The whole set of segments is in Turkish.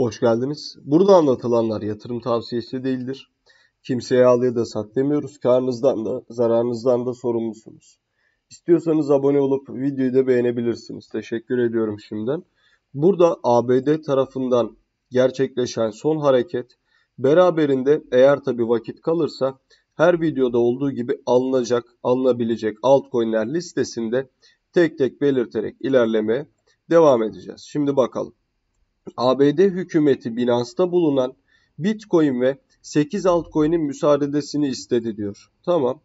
Hoş geldiniz. Burada anlatılanlar yatırım tavsiyesi değildir. Kimseye al ya da sat demiyoruz. Karnınızdan da zararınızdan da sorumlusunuz. İstiyorsanız abone olup videoyu da beğenebilirsiniz. Teşekkür ediyorum şimdiden. Burada ABD tarafından gerçekleşen son hareket beraberinde eğer tabi vakit kalırsa her videoda olduğu gibi alınacak, alınabilecek altcoin'ler listesinde tek tek belirterek ilerlemeye devam edeceğiz. Şimdi bakalım. ABD hükümeti Binance'da bulunan Bitcoin ve 8 altcoin'in müsaadesini istedi diyor. Tamam.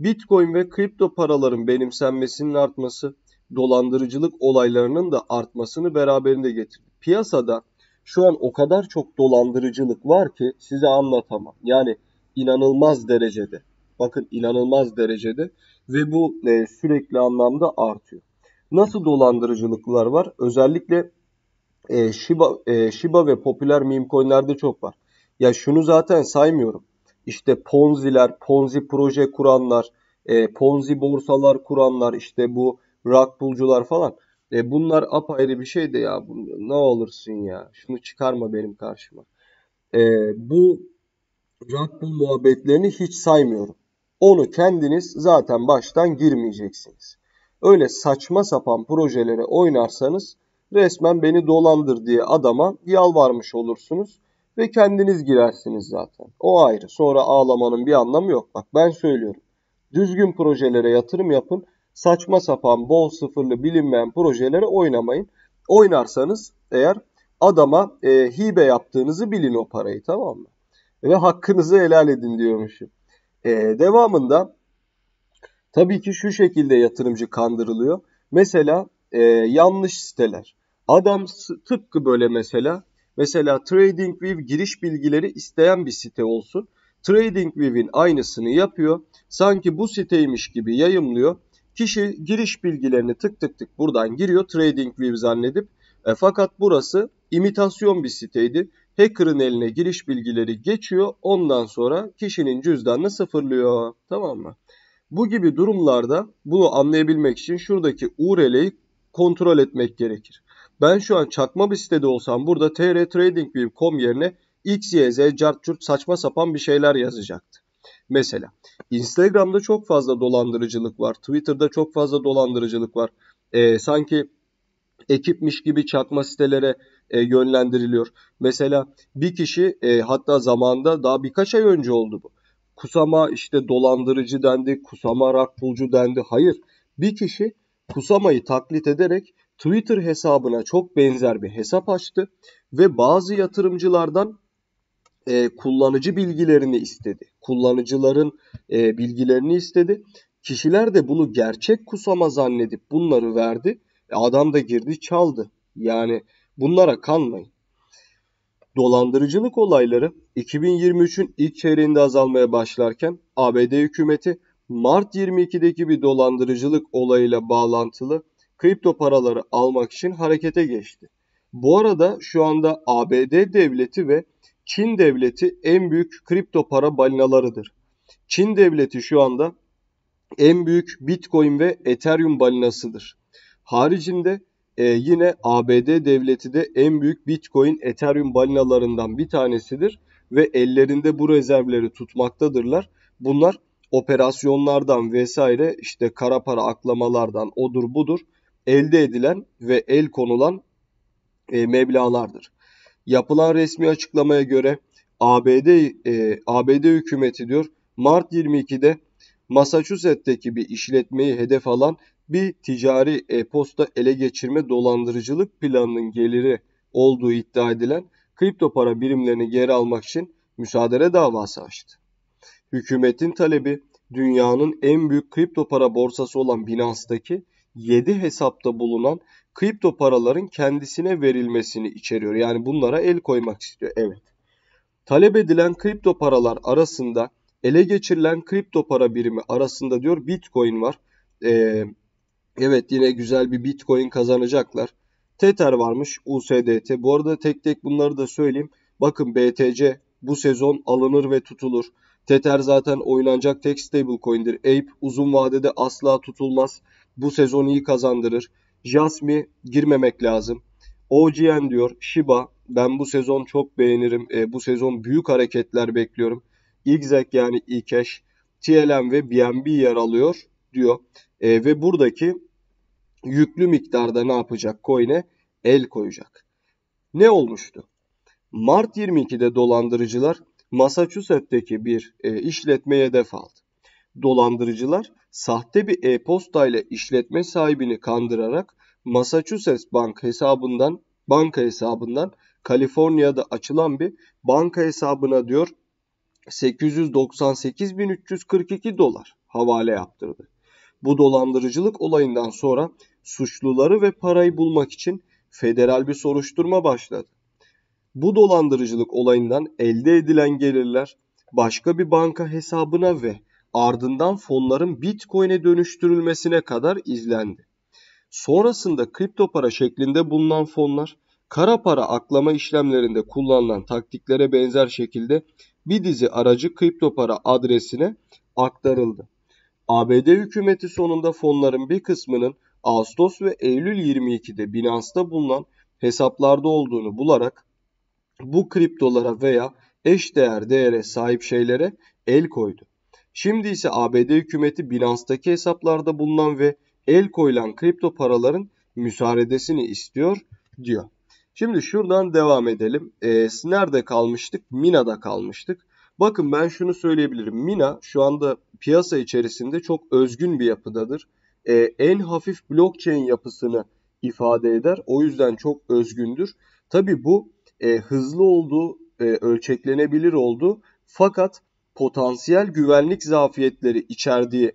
Bitcoin ve kripto paraların benimsenmesinin artması, dolandırıcılık olaylarının da artmasını beraberinde getirdi. Piyasada şu an o kadar çok dolandırıcılık var ki size anlatamam. Yani inanılmaz derecede. Bakın inanılmaz derecede ve bu e, sürekli anlamda artıyor. Nasıl dolandırıcılıklar var? Özellikle e, Shiba, e, Shiba ve popüler meme coinlerde çok var. Ya şunu zaten saymıyorum. İşte Ponzi'ler, Ponzi proje kuranlar, e, Ponzi borsalar kuranlar, işte bu rak bulcular falan. E, bunlar apayrı bir şey de ya. Ne olursun ya. Şunu çıkarma benim karşıma. E, bu rak bul muhabbetlerini hiç saymıyorum. Onu kendiniz zaten baştan girmeyeceksiniz. Öyle saçma sapan projelere oynarsanız resmen beni dolandır diye adama yalvarmış olursunuz ve kendiniz girersiniz zaten. O ayrı. Sonra ağlamanın bir anlamı yok. Bak ben söylüyorum. Düzgün projelere yatırım yapın. Saçma sapan, bol sıfırlı, bilinmeyen projelere oynamayın. Oynarsanız eğer adama e, hibe yaptığınızı bilin o parayı tamam mı? Ve hakkınızı helal edin diyormuşum. E, devamında tabii ki şu şekilde yatırımcı kandırılıyor. Mesela e, yanlış siteler. Adam tıpkı böyle mesela mesela TradingView giriş bilgileri isteyen bir site olsun. TradingView'in aynısını yapıyor. Sanki bu siteymiş gibi yayımlıyor. Kişi giriş bilgilerini tık tık tık buradan giriyor TradingView zannedip. E, fakat burası imitasyon bir siteydi. Hacker'ın eline giriş bilgileri geçiyor. Ondan sonra kişinin cüzdanını sıfırlıyor. Tamam mı? Bu gibi durumlarda bunu anlayabilmek için şuradaki URL'yi kontrol etmek gerekir. Ben şu an çakma bir sitede olsam burada trtradingview.com yerine XYZ cartçurt saçma sapan bir şeyler yazacaktı. Mesela Instagram'da çok fazla dolandırıcılık var. Twitter'da çok fazla dolandırıcılık var. Ee, sanki ekipmiş gibi çakma sitelere e, yönlendiriliyor. Mesela bir kişi e, hatta zamanda daha birkaç ay önce oldu bu. Kusama işte dolandırıcı dendi, kusama rakpulcu dendi. Hayır bir kişi kusamayı taklit ederek Twitter hesabına çok benzer bir hesap açtı ve bazı yatırımcılardan e, kullanıcı bilgilerini istedi. Kullanıcıların e, bilgilerini istedi. Kişiler de bunu gerçek kusama zannedip bunları verdi. E, adam da girdi çaldı. Yani bunlara kanmayın. Dolandırıcılık olayları 2023'ün ilk çeyreğinde azalmaya başlarken ABD hükümeti Mart 22'deki bir dolandırıcılık olayıyla bağlantılı kripto paraları almak için harekete geçti. Bu arada şu anda ABD devleti ve Çin devleti en büyük kripto para balinalarıdır. Çin devleti şu anda en büyük Bitcoin ve Ethereum balinasıdır. Haricinde e, yine ABD devleti de en büyük Bitcoin, Ethereum balinalarından bir tanesidir ve ellerinde bu rezervleri tutmaktadırlar. Bunlar operasyonlardan vesaire işte kara para aklamalardan odur budur elde edilen ve el konulan e, meblağlardır. Yapılan resmi açıklamaya göre ABD e, ABD hükümeti diyor Mart 22'de Massachusetts'teki bir işletmeyi hedef alan bir ticari e-posta ele geçirme dolandırıcılık planının geliri olduğu iddia edilen kripto para birimlerini geri almak için müsaadele davası açtı. Hükümetin talebi dünyanın en büyük kripto para borsası olan Binance'daki 7 hesapta bulunan kripto paraların kendisine verilmesini içeriyor. Yani bunlara el koymak istiyor. Evet. Talep edilen kripto paralar arasında ele geçirilen kripto para birimi arasında diyor Bitcoin var. Ee, evet yine güzel bir Bitcoin kazanacaklar. Tether varmış USDT. Bu arada tek tek bunları da söyleyeyim. Bakın BTC bu sezon alınır ve tutulur. Tether zaten oynanacak tek stable stablecoin'dir. Ape uzun vadede asla tutulmaz. Bu sezon iyi kazandırır. Jasmi girmemek lazım. OGN diyor. Shiba ben bu sezon çok beğenirim. E, bu sezon büyük hareketler bekliyorum. Igzek yani İkeş, TLM ve BNB yer alıyor diyor. E, ve buradaki yüklü miktarda ne yapacak coin'e? El koyacak. Ne olmuştu? Mart 22'de dolandırıcılar Massachusetts'teki bir e, işletmeye hedef aldı dolandırıcılar sahte bir e-posta ile işletme sahibini kandırarak Massachusetts Bank hesabından banka hesabından Kaliforniya'da açılan bir banka hesabına diyor 898.342 dolar havale yaptırdı. Bu dolandırıcılık olayından sonra suçluları ve parayı bulmak için federal bir soruşturma başladı. Bu dolandırıcılık olayından elde edilen gelirler başka bir banka hesabına ve ardından fonların Bitcoin'e dönüştürülmesine kadar izlendi. Sonrasında kripto para şeklinde bulunan fonlar kara para aklama işlemlerinde kullanılan taktiklere benzer şekilde bir dizi aracı kripto para adresine aktarıldı. ABD hükümeti sonunda fonların bir kısmının Ağustos ve Eylül 22'de Binance'da bulunan hesaplarda olduğunu bularak bu kriptolara veya eş değer değere sahip şeylere el koydu. Şimdi ise ABD hükümeti bilanstaki hesaplarda bulunan ve el koyulan kripto paraların müsaadesini istiyor diyor. Şimdi şuradan devam edelim. E, nerede kalmıştık? Mina'da kalmıştık. Bakın ben şunu söyleyebilirim. Mina şu anda piyasa içerisinde çok özgün bir yapıdadır. E, en hafif blockchain yapısını ifade eder. O yüzden çok özgündür. Tabi bu e, hızlı olduğu, e, ölçeklenebilir olduğu fakat potansiyel güvenlik zafiyetleri içerdiği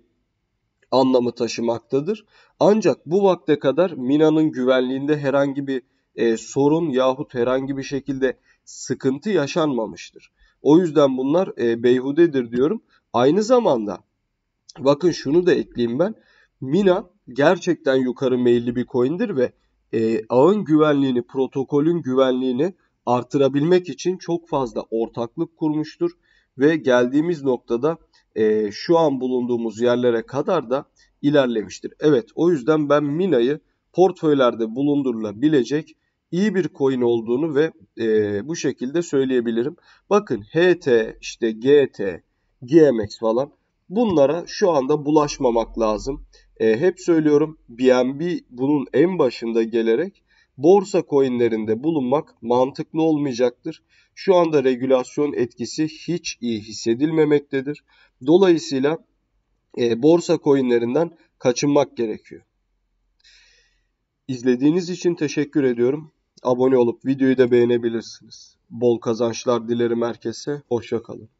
anlamı taşımaktadır. Ancak bu vakte kadar Mina'nın güvenliğinde herhangi bir e, sorun yahut herhangi bir şekilde sıkıntı yaşanmamıştır. O yüzden bunlar e, beyhudedir diyorum. Aynı zamanda bakın şunu da ekleyeyim ben. Mina gerçekten yukarı meyilli bir coin'dir ve e, ağın güvenliğini, protokolün güvenliğini artırabilmek için çok fazla ortaklık kurmuştur ve geldiğimiz noktada e, şu an bulunduğumuz yerlere kadar da ilerlemiştir. Evet o yüzden ben Mina'yı portföylerde bulundurulabilecek iyi bir coin olduğunu ve e, bu şekilde söyleyebilirim. Bakın HT, işte GT, GMX falan bunlara şu anda bulaşmamak lazım. E, hep söylüyorum BNB bunun en başında gelerek borsa coinlerinde bulunmak mantıklı olmayacaktır. Şu anda regülasyon etkisi hiç iyi hissedilmemektedir. Dolayısıyla e, borsa coinlerinden kaçınmak gerekiyor. İzlediğiniz için teşekkür ediyorum. Abone olup videoyu da beğenebilirsiniz. Bol kazançlar dilerim herkese. Hoşçakalın.